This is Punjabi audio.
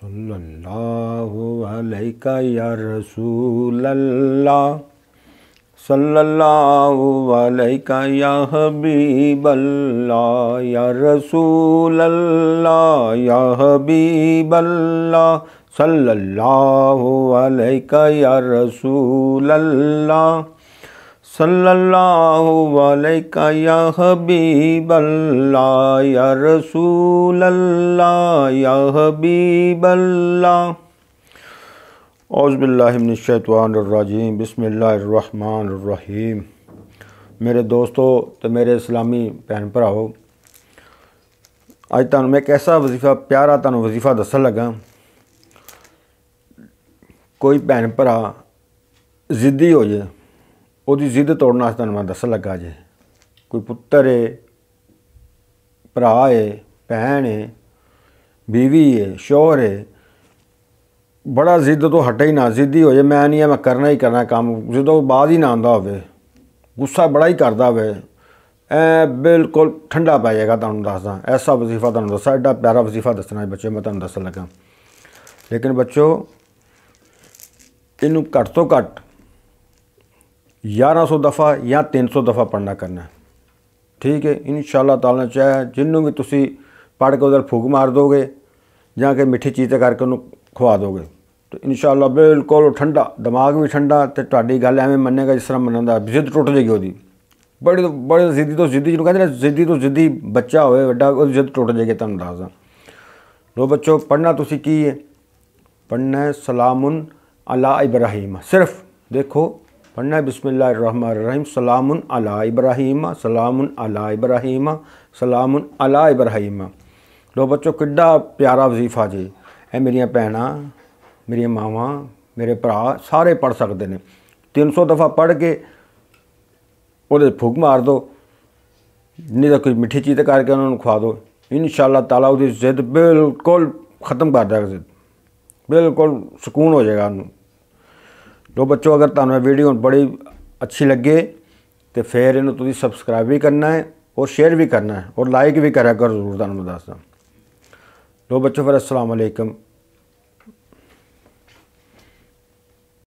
सल्लल्लाहु अलैका या रसूल अल्लाह सल्लल्लाहु अलैका या हबीब अल्लाह या रसूल अल्लाह या हबीब अल्लाह सल्लल्लाहु अलैका या رسول अल्लाह सल्लल्लाहु अलैका या हबीब अल्लाह या रसूल अल्लाह या हबीब अल्लाह औज़बिल्लाशैतवानरजीम बसमीम मेरे दोस्तों तो मेरे इस्लामी भैन भराओ अज तुम मैं एक ऐसा वजीफा प्यारा तुम वजीफा दसन लगा कोई भैन भरा जिद्दी हो जाए ਉਹਦੀ ਜ਼ਿੱਦ ਤੋੜਨ ਵਾਸਤੇ ਤੁਹਾਨੂੰ ਮੈਂ ਦੱਸਣ ਲੱਗਾ ਜੇ ਕੋਈ ਪੁੱਤਰ ਏ ਭਰਾ ਏ ਭੈਣ ਏ ਬੀਵੀ ਏ ਸ਼ੋਹਰ ਏ ਬੜਾ ਜ਼ਿੱਦ ਤੋਂ ਹਟੇ ਹੀ ਨਾ ਜ਼ਿੱਦੀ ਹੋ ਜੇ ਮੈਂ ਨਹੀਂ ਆ ਮੈਂ ਕਰਨਾ ਹੀ ਕਰਨਾ ਕੰਮ ਜਦੋਂ ਬਾਅਦ ਹੀ ਨਾ ਆਉਂਦਾ ਹੋਵੇ ਗੁੱਸਾ ਬੜਾ ਹੀ ਕਰਦਾ ਹੋਵੇ ਐ ਬਿਲਕੁਲ ਠੰਡਾ ਪੈ ਜਾਏਗਾ ਤੁਹਾਨੂੰ ਦੱਸਦਾ ਐਸਾ ਵਜ਼ੀਫਾ ਤੁਹਾਨੂੰ ਦੱਸਾਂ ਐਡਾ ਪਿਆਰਾ ਵਜ਼ੀਫਾ ਦੱਸਣਾ ਹੈ ਬੱਚੇ ਮੈਂ ਤੁਹਾਨੂੰ ਦੱਸਣ ਲੱਗਾ ਲੇਕਿਨ ਬੱਚੋ ਇਹਨੂੰ ਘੱਟ ਤੋਂ ਘੱਟ 1100 ਦਫਾ ਜਾਂ 300 ਦਫਾ ਪੜਨਾ ਕਰਨਾ ਠੀਕ ਹੈ ਇਨਸ਼ਾਅੱਲਾ ਤਾਲਾ ਚਾਹੇ ਜਿੰਨੂੰ ਵੀ ਤੁਸੀਂ ਪੜ ਕੇ ਉਹਦਾ ਫੂਕ ਮਾਰ ਦੋਗੇ ਜਾਂ ਕਿ ਮਿੱਠੀ ਚੀਜ਼ ਤੇ ਕਰਕੇ ਉਹਨੂੰ ਖਵਾ ਦੋਗੇ ਤੇ ਇਨਸ਼ਾਅੱਲਾ ਬਿਲਕੁਲ ਠੰਡਾ ਦਿਮਾਗ ਵੀ ਠੰਡਾ ਤੇ ਤੁਹਾਡੀ ਗੱਲ ਐਵੇਂ ਮੰਨੇਗਾ ਜਿਸ ਤਰ੍ਹਾਂ ਮੰਨਦਾ ਜ਼ਿੱਦ ਟੁੱਟ ਜੇਗੀ ਉਹਦੀ ਬੜੇ ਬੜੇ ਜ਼ਿੱਦੀ ਤੋਂ ਜ਼ਿੱਦੀ ਜਿਹਨੂੰ ਕਹਿੰਦੇ ਨੇ ਜ਼ਿੱਦੀ ਤੋਂ ਜ਼ਿੱਦੀ ਬੱਚਾ ਹੋਵੇ ਵੱਡਾ ਉਹ ਜ਼ਿੱਦ ਟੁੱਟ ਜੇਗੀ ਤੁਹਾਨੂੰ ਦੱਸਦਾ ਲੋ ਬੱਚੋ ਪੜਨਾ ਤੁਸੀਂ ਕੀ ਹੈ ਪੜਨਾ ਹੈ ਸਲਾਮੁਨ ਅਲਾ ਇਬਰਾਹੀਮ ਸਿਰਫ ਦੇਖੋ पढ़ना है बसमीम सलाम अला इब्राहिम सलाम अला इब्राहिम सलाम अला इब्राहिम ਲੋ ਬੱਚੋ ਕਿੱਡਾ ਪਿਆਰਾ ਵਜ਼ੀਫਾ ਜੀ ਇਹ ਮੇਰੀਆਂ ਭੈਣਾਂ ਮੇਰੀਆਂ ਮਾਵਾਂ ਮੇਰੇ ਭਰਾ ਸਾਰੇ ਪੜ ਸਕਦੇ ਨੇ 300 ਦਫਾ ਪੜ ਕੇ ਉਹਦੇ ਫੂਕ ਮਾਰ ਦੋ ਨਹੀਂ ਤਾਂ ਕੋਈ ਮਿੱਠੀ ਚੀਜ਼ ਕਰਕੇ ਉਹਨਾਂ ਨੂੰ ਖਵਾ ਦੋ ਇਨਸ਼ਾ ਅੱਲਾਹ ਤਾਲਾ ਉਹਦੀ ਜ਼ਿੱਦ ਬਿਲਕੁਲ ਖਤਮ ਕਰ ਦੇਗਾ ਬਿਲਕੁਲ ਸਕੂਨ ਹੋ ਜਾਏਗਾ ਉਹਨੂੰ ਲੋ ਬੱਚੋ ਅਗਰ ਤੁਹਾਨੂੰ ਇਹ ਵੀਡੀਓ ਬੜੀ ਅੱਛੀ ਲੱਗੇ ਤੇ ਫੇਰ ਇਹਨੂੰ ਤੁਸੀਂ ਸਬਸਕ੍ਰਾਈਬ ਵੀ ਕਰਨਾ ਹੈ ਔਰ ਸ਼ੇਅਰ ਵੀ ਕਰਨਾ ਹੈ ਔਰ ਲਾਈਕ ਵੀ ਕਰਿਆ ਕਰੋ ਜ਼ਰੂਰ ਤੁਹਾਨੂੰ ਦੱਸਦਾ ਲੋ ਬੱਚੋ ਫਿਰ ਅਸਲਾਮ ਅਲੈਕਮ